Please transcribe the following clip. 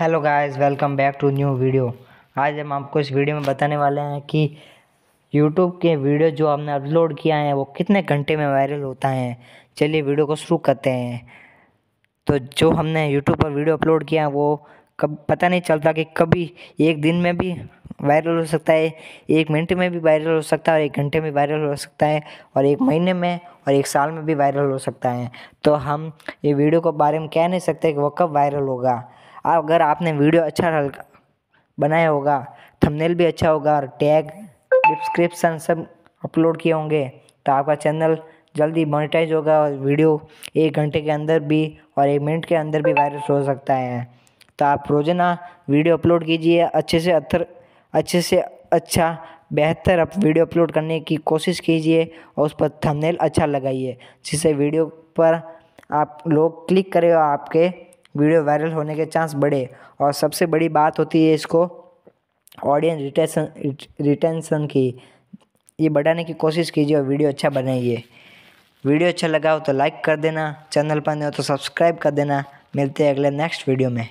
hello guys welcome back to new video आज हम आपको इस वीडियो में बताने वाले हैं कि यूट्यूब के वीडियो जो हमने अपलोड किया है वो कितने घंटे में वायरल होता है चलिए वीडियो को शुरू करते हैं तो जो हमने यूट्यूब पर वीडियो अपलोड किया है वो कब पता नहीं चलता कि कभी एक दिन में भी वायरल हो सकता है एक मिनट में भी वायरल हो सकता है और एक घंटे में वायरल हो सकता है और एक महीने में और एक साल में भी वायरल हो सकता है तो हम ये वीडियो के बारे में कह नहीं सकते कि वो कब वायरल होगा अगर आपने वीडियो अच्छा बनाया होगा थंबनेल भी अच्छा होगा और टैग डिस्क्रिप्शन सब अपलोड किए होंगे तो आपका चैनल जल्दी मोनेटाइज होगा और वीडियो एक घंटे के अंदर भी और एक मिनट के अंदर भी वायरस हो सकता है तो आप रोज़ाना वीडियो अपलोड कीजिए अच्छे से अथर अच्छे से अच्छा बेहतर आप वीडियो अपलोड करने की कोशिश कीजिए और उस पर थंबनेल अच्छा लगाइए जिससे वीडियो पर आप लोग क्लिक करें और आपके वीडियो वायरल होने के चांस बढ़े और सबसे बड़ी बात होती है इसको ऑडियंस रिटेंशन रिटेंशन की ये बढ़ाने की कोशिश कीजिए और वीडियो अच्छा बनाइए वीडियो अच्छा लगा हो तो लाइक कर देना चैनल पर नहीं हो तो सब्सक्राइब कर देना मिलते हैं अगले नेक्स्ट वीडियो में